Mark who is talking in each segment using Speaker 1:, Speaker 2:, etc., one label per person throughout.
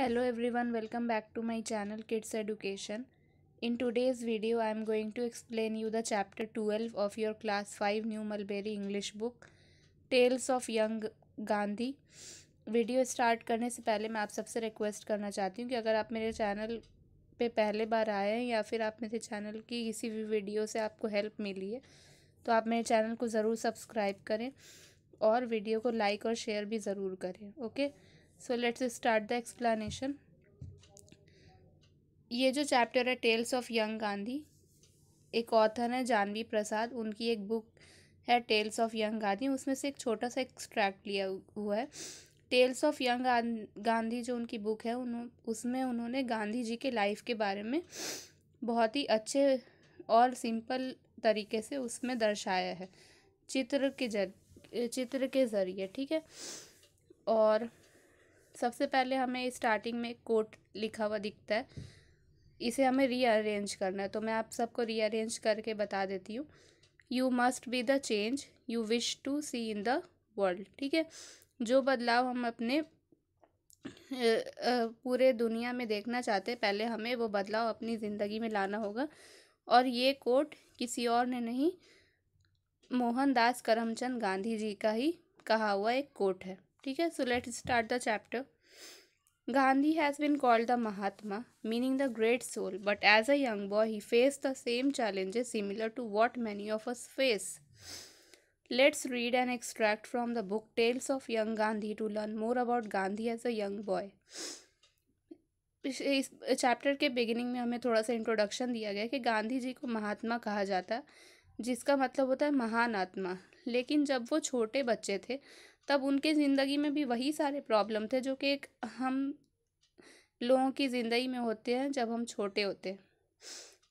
Speaker 1: Hello everyone welcome back to my channel kids education in today's video I am going to explain you the chapter twelve of your class five new mulberry English book tales of young Gandhi video start करने से पहले मैं आप सबसे request करना चाहती हूँ कि अगर आप मेरे चैनल पर पहले बार आए हैं या फिर आप मेरे चैनल की किसी भी वीडियो से आपको हेल्प मिली है तो आप मेरे चैनल को ज़रूर सब्सक्राइब करें और वीडियो को लाइक और शेयर भी ज़रूर करें okay okay? So let's start the explanation ये जो चैप्टर है टेल्स ऑफ यंग गांधी एक ऑथर है जानवी प्रसाद उनकी एक बुक है टेल्स ऑफ यंग गांधी उसमें से एक छोटा सा एक्सट्रैक्ट लिया हुआ है टेल्स ऑफ यंग गांधी जो उनकी बुक है उन्हों उसमें उन्होंने गांधी जी के लाइफ के बारे में बहुत ही अच्छे और सिंपल तरीके से उसमें दर्शाया है चित्र के जर चित्र के ज़रिए ठीक है और सबसे पहले हमें स्टार्टिंग में कोट लिखा हुआ दिखता है इसे हमें रीअरेंज करना है तो मैं आप सबको रीअरेंज करके बता देती हूँ you must be the change you wish to see in the world ठीक है जो बदलाव हम अपने पूरे दुनिया में देखना चाहते हैं पहले हमें वो बदलाव अपनी ज़िंदगी में लाना होगा और ये कोट किसी और ने नहीं मोहनदास करमचंद गांधी जी का ही कहा हुआ एक कोट है ठीक है so let start the chapter Gandhi has been called the Mahatma meaning the great soul but as a young boy he face the same challenges similar to what many of us face let's read and extract from the book tales of young Gandhi to learn more about Gandhi as a young boy इस chapter के beginning में हमें थोड़ा सा introduction दिया गया कि गांधी जी को महात्मा कहा जाता है जिसका मतलब होता है महान आत्मा लेकिन जब वो छोटे बच्चे थे तब उनके ज़िंदगी में भी वही सारे प्रॉब्लम थे जो कि एक हम लोगों की ज़िंदगी में होते हैं जब हम छोटे होते हैं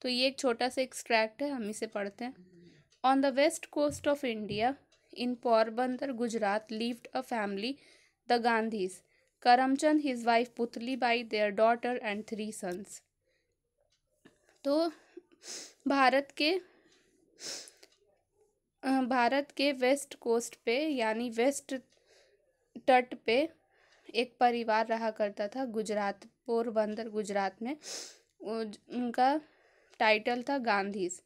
Speaker 1: तो ये एक छोटा सा एक्सट्रैक्ट है हम इसे पढ़ते हैं on the west coast of India in Porbandar Gujarat lived a family the Gandhis Karamchand his wife Putli Bai their daughter and three sons तो भारत के भारत के वेस्ट कोस्ट पे यानी वेस्ट तट पे एक परिवार रहा करता था गुजरात पोरबंदर गुजरात में उनका टाइटल था गांधीज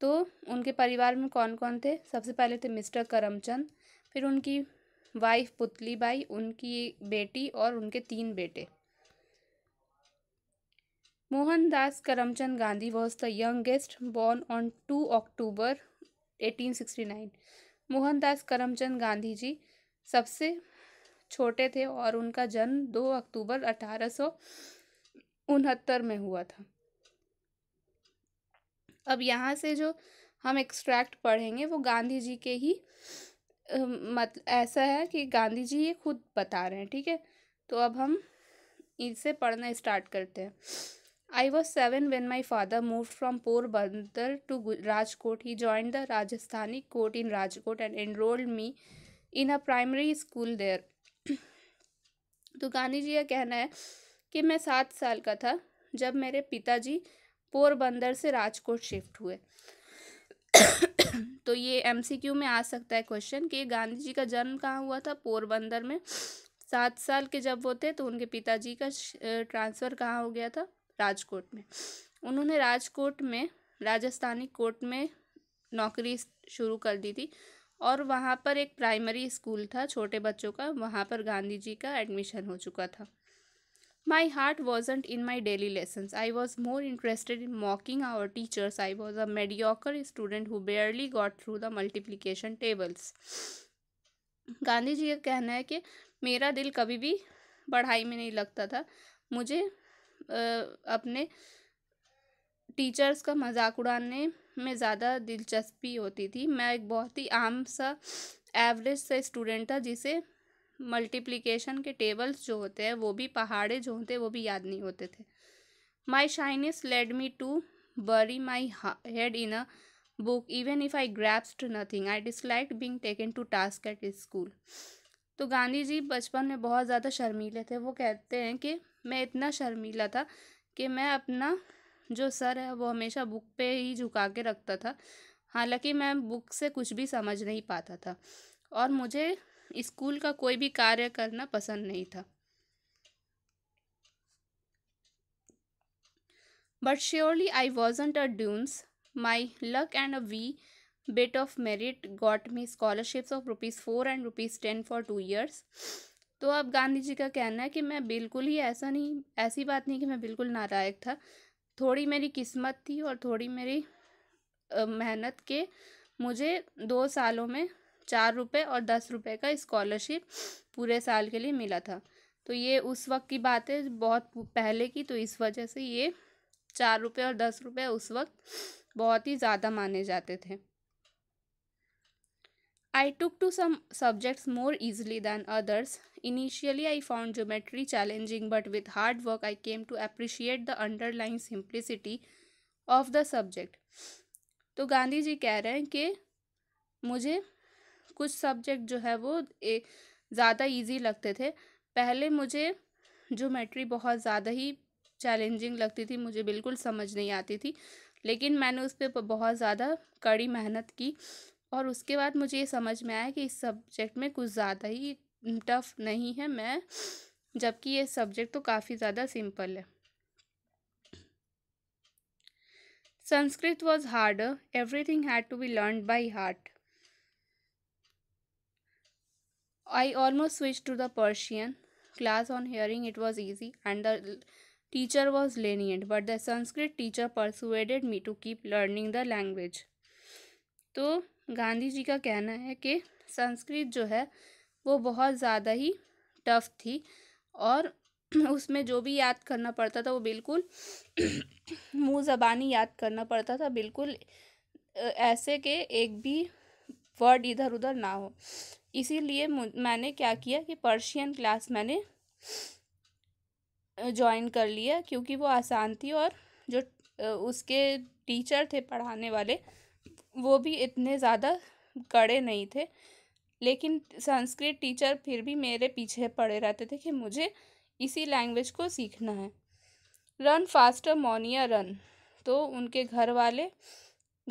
Speaker 1: तो उनके परिवार में कौन कौन थे सबसे पहले थे मिस्टर करमचंद फिर उनकी वाइफ पुतली बाई उनकी बेटी और उनके तीन बेटे Mohandas Karamchand Gandhi was the youngest born on two October 1869 Mohandas Karamchand Gandhi ji सबसे छोटे थे और उनका जन्म दो अक्टूबर अठारह सौ उनहत्तर में हुआ था अब यहाँ से जो हम एक्सट्रैक्ट पढ़ेंगे वो गांधी जी के ही मत ऐसा है कि गांधी जी ये खुद बता रहे हैं ठीक है तो अब हम इसे पढ़ना स्टार्ट करते हैं I was seven when my father move from Porbandar to Rajkot he join the Rajasthani court in Rajkot and enrolled me in a primary school there तो गांधी जी का कहना है कि मैं सात साल का था जब मेरे पिताजी पोरबंदर से राजकोट शिफ्ट हुए तो ये एम में आ सकता है क्वेश्चन कि गांधी जी का जन्म कहाँ हुआ था पोरबंदर में सात साल के जब वो थे तो उनके पिताजी का ट्रांसफ़र कहाँ हो गया था राजकोट में उन्होंने राजकोट में राजस्थानी कोर्ट में नौकरी शुरू कर दी थी और वहाँ पर एक प्राइमरी स्कूल था छोटे बच्चों का वहाँ पर गांधी जी का एडमिशन हो चुका था my heart wasn't in my daily lessons I was more interested in mocking our teachers I was a mediocre student who barely got through the multiplication tables Gandhi ji का कहना है कि मेरा दिल कभी भी पढ़ाई में नहीं लगता था मुझे अपने टीचर्स का मज़ाक उड़ाने में ज़्यादा दिलचस्पी होती थी मैं एक बहुत ही आम सा एवरेज सा स्टूडेंट था जिसे मल्टीप्लिकेशन के टेबल्स जो होते हैं वो भी पहाड़े जो होते हैं वो भी याद नहीं होते थे my shyness led me to bury my head in a book even if I grasped nothing I dislike being taken to task at school तो गांधी जी बचपन में बहुत ज़्यादा शर्मीले थे वो कहते हैं कि मैं इतना शर्मीला था कि मैं अपना जो सर है वो हमेशा बुक पे ही झुका के रखता था हालांकि मैं बुक से कुछ भी समझ नहीं पाता था और मुझे स्कूल का कोई भी कार्य करना पसंद नहीं था but surely I wasn't a dunce my luck and a wee bit of merit got me scholarships of rupees four and rupees ten for two years तो अब गांधी जी का कहना है कि मैं बिल्कुल ही ऐसा नहीं ऐसी बात नहीं कि मैं बिल्कुल नालायक था थोड़ी मेरी किस्मत थी और थोड़ी मेरी मेहनत के मुझे दो सालों में चार रुपये और दस रुपये का स्कॉलरशिप पूरे साल के लिए मिला था तो ये उस वक्त की बात है बहुत पहले की तो इस वजह से ये चार रुपये और दस रुपये उस वक्त बहुत ही ज़्यादा माने जाते थे I took to some subjects more easily than others. Initially, I found geometry challenging, but with hard work, I came to appreciate the underlying simplicity of the subject. तो गांधी जी कह रहे हैं कि मुझे कुछ सब्जेक्ट जो है वो ज़्यादा ईजी लगते थे पहले मुझे ज्योमेट्री बहुत ज़्यादा ही चैलेंजिंग लगती थी मुझे बिल्कुल समझ नहीं आती थी लेकिन मैंने उस पर बहुत ज़्यादा कड़ी मेहनत की और उसके बाद मुझे ये समझ में आया कि इस सब्जेक्ट में कुछ ज़्यादा ही टफ नहीं है मैं जबकि ये सब्जेक्ट तो काफ़ी ज़्यादा सिंपल है Sanskrit was hard everything had to be learn by heart I almost switch to the Persian class on hearing it was easy and the teacher was lenient but the Sanskrit teacher persuaded me to keep learning the language तो गांधी जी का कहना है कि संस्कृत जो है वो बहुत ज़्यादा ही टफ थी और उसमें जो भी याद करना पड़ता था वो बिल्कुल मुँह ज़बानी याद करना पड़ता था बिल्कुल ऐसे के एक भी वर्ड इधर उधर ना हो इसीलिए मैंने क्या किया कि पर्शियन क्लास मैंने ज्वाइन कर लिया क्योंकि वो आसान थी और जो उसके टीचर थे पढ़ाने वाले वो भी इतने ज़्यादा कड़े नहीं थे लेकिन संस्कृत टीचर फिर भी मेरे पीछे पड़े रहते थे कि मुझे इसी लैंग्वेज को सीखना है रन फास्टर मोनिया रन तो उनके घर वाले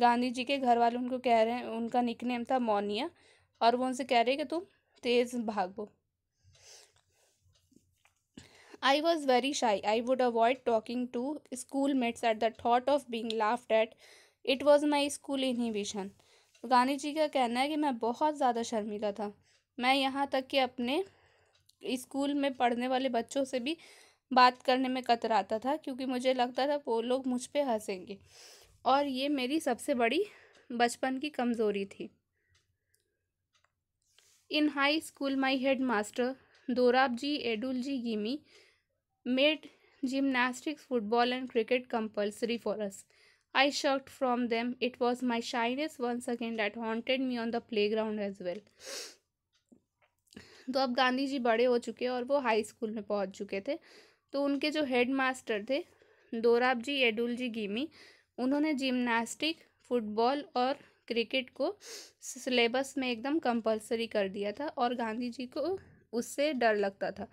Speaker 1: गांधी जी के घर वाले उनको कह रहे हैं उनका निकनेम था मोनिया और वो उनसे कह रहे कि तुम तेज़ भागो आई was very shy I would avoid talking to schoolmates at the thought of being laughed at it was my school inhibition Gandhi ji का कहना है कि मैं बहुत ज़्यादा शर्मिला था मैं यहाँ तक कि अपने स्कूल में पढ़ने वाले बच्चों से भी बात करने में कतराता था क्योंकि मुझे लगता था वो लोग मुझ पर हंसेंगे और ये मेरी सबसे बड़ी बचपन की कमज़ोरी थी in high school my headmaster Dorab ji Edul ji Gimi made gymnastics football and cricket compulsory for us I shirked from them. It was my shyness once again that haunted me on the playground as well. तो अब गांधी जी बड़े हो चुके और वो high school में पहुंच चुके थे तो उनके जो हेड मास्टर थे दोराब जी एडुल जी गिमी उन्होंने जिम्नास्टिक फुटबॉल और क्रिकेट को सिलेबस में एकदम कंपलसरी कर दिया था और गांधी जी को उससे डर लगता था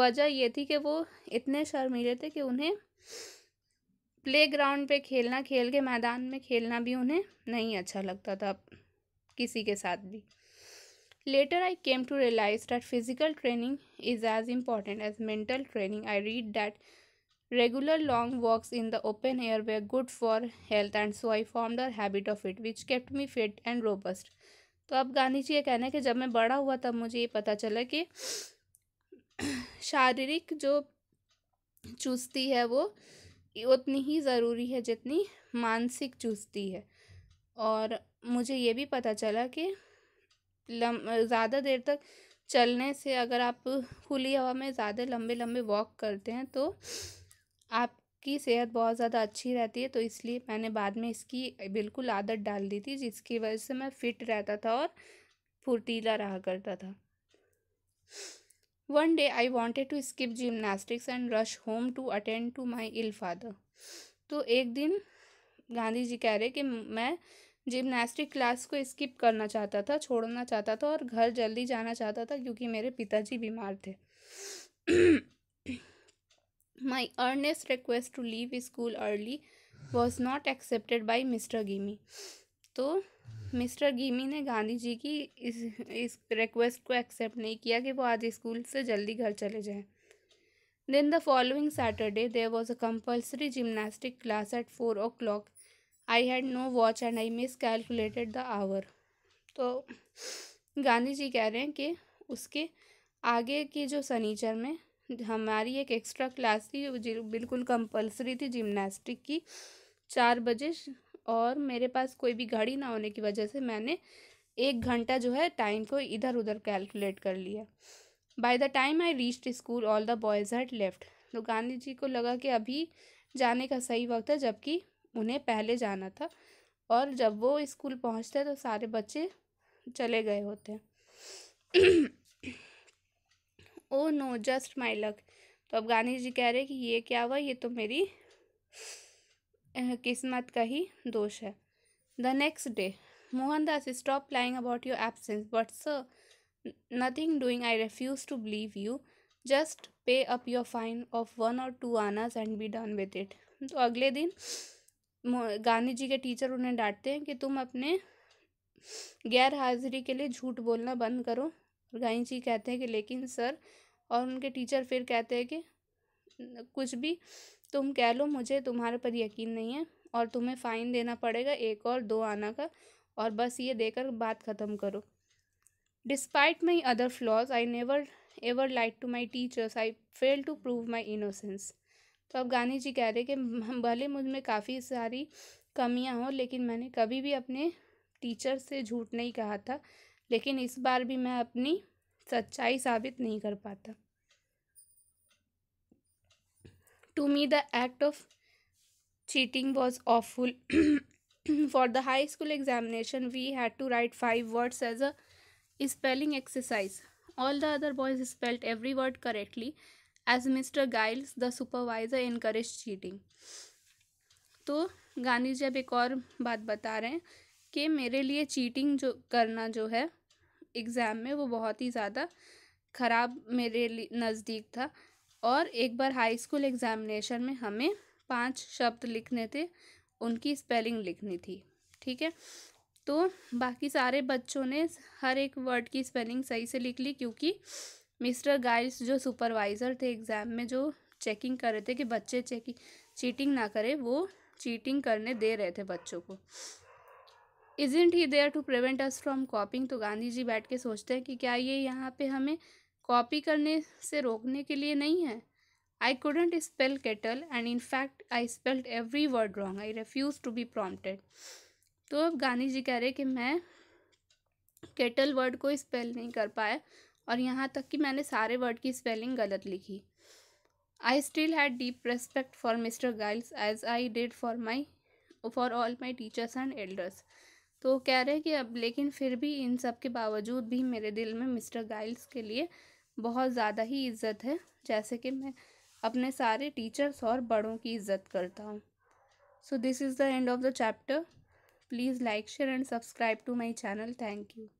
Speaker 1: वजह ये थी कि वो इतने शर्मीले थे कि उन्हें प्ले ग्राउंड पर खेलना खेल के मैदान में खेलना भी उन्हें नहीं अच्छा लगता था किसी के साथ भी later I came to realize that physical training is as important as mental training I read that regular long walks in the open air were good for health and so I form the habit of it which kept me fit and robust तो अब गांधी जी ये कहना है कि जब मैं बड़ा हुआ तब मुझे ये पता चला कि शारीरिक जो चुस्ती है वो उतनी ही ज़रूरी है जितनी मानसिक चुस्ती है और मुझे ये भी पता चला कि ज़्यादा देर तक चलने से अगर आप खुली हवा में ज़्यादा लंबे लंबे वॉक करते हैं तो आपकी सेहत बहुत ज़्यादा अच्छी रहती है तो इसलिए मैंने बाद में इसकी बिल्कुल आदत डाल दी थी जिसकी वजह से मैं फ़िट रहता था और फुर्तीला रहा करता था one day I wanted to skip gymnastics and rush home to attend to my ill father तो एक दिन गांधी जी कह रहे कि मैं जिमनास्टिक क्लास को स्किप करना चाहता था छोड़ना चाहता था और घर जल्दी जाना चाहता था क्योंकि मेरे पिताजी बीमार थे my earnest request to leave school early was not accepted by Mr Gimi तो मिस्टर गिमी ने गांधी जी की इस इस रिक्वेस्ट को एक्सेप्ट नहीं किया कि वो आज स्कूल से जल्दी घर चले जाएं। Then the following Saturday there was a compulsory gymnastic class at four o'clock I had no watch and I miscalculated the hour तो गांधी जी कह रहे हैं कि उसके आगे के जो सनीचर में हमारी एक एक्स्ट्रा क्लास थी बिल्कुल कंपलसरी थी जिम्नास्टिक की चार बजे और मेरे पास कोई भी घड़ी ना होने की वजह से मैंने एक घंटा जो है टाइम को इधर उधर कैलकुलेट कर लिया by the time I reached school all the boys had left तो गांधी जी को लगा कि अभी जाने का सही वक्त है जबकि उन्हें पहले जाना था और जब वो स्कूल पहुँचते तो सारे बच्चे चले गए होते हैं oh no just my luck तो अब गांधी जी कह रहे कि ये क्या हुआ ये तो मेरी किस्मत का ही दोष है the next day Mohandas stop lying about your absence but sir nothing doing I refuse to believe you just pay up your fine of one or two annas and be done with it तो अगले दिन गांधी जी के teacher उन्हें डांटते हैं कि तुम अपने गैर हाजिरी के लिए झूठ बोलना बंद करो गांधी जी कहते हैं कि लेकिन सर और उनके टीचर फिर कहते हैं कि कुछ भी तुम कह लो मुझे तुम्हारे पर यकीन नहीं है और तुम्हें फ़ाइन देना पड़ेगा एक और दो आना का और बस ये देकर बात ख़त्म करो despite my other flaws I never ever like to my teachers I fail to prove my innocence तो अब गांधी जी कह रहे कि भले मुझ में काफ़ी सारी कमियां हों लेकिन मैंने कभी भी अपने टीचर से झूठ नहीं कहा था लेकिन इस बार भी मैं अपनी सच्चाई साबित नहीं कर पाता to me the act of cheating was awful for the high school examination we had to write five words as a spelling exercise all the other boys spelled every word correctly as mr giles the supervisor encouraged cheating तो गांधी जी अब एक और बात बता रहे हैं कि मेरे लिए चीटिंग जो करना जो है एग्ज़ाम में वो बहुत ही ज़्यादा ख़राब मेरे नज़दीक था और एक बार हाई स्कूल एग्ज़ामिनेशन में हमें पांच शब्द लिखने थे उनकी स्पेलिंग लिखनी थी ठीक है तो बाकी सारे बच्चों ने हर एक वर्ड की स्पेलिंग सही से लिख ली क्योंकि मिस्टर गाइल्स जो सुपरवाइज़र थे एग्ज़ाम में जो चेकिंग कर रहे थे कि बच्चे चेकिंग चीटिंग ना करें वो चीटिंग करने दे रहे थे बच्चों को isn't he there to prevent us from copying तो गांधी जी बैठ के सोचते हैं कि क्या ये यहाँ पे हमें कॉपी करने से रोकने के लिए नहीं है I couldn't spell kettle and in fact I spelled every word wrong I refuse to be prompted तो अब गांधी जी कह रहे कि मैं केटल वर्ड को स्पेल नहीं कर पाया और यहाँ तक कि मैंने सारे वर्ड की स्पेलिंग गलत लिखी I still had deep respect for Mr Giles as I did for my for all my teachers and elders तो कह रहे हैं कि अब लेकिन फिर भी इन सब के बावजूद भी मेरे दिल में मिस्टर गाइल्स के लिए बहुत ज़्यादा ही इज़्ज़त है जैसे कि मैं अपने सारे टीचर्स और बड़ों की इज़्ज़त करता हूँ so this is the end of the chapter please like share and subscribe to my channel thank you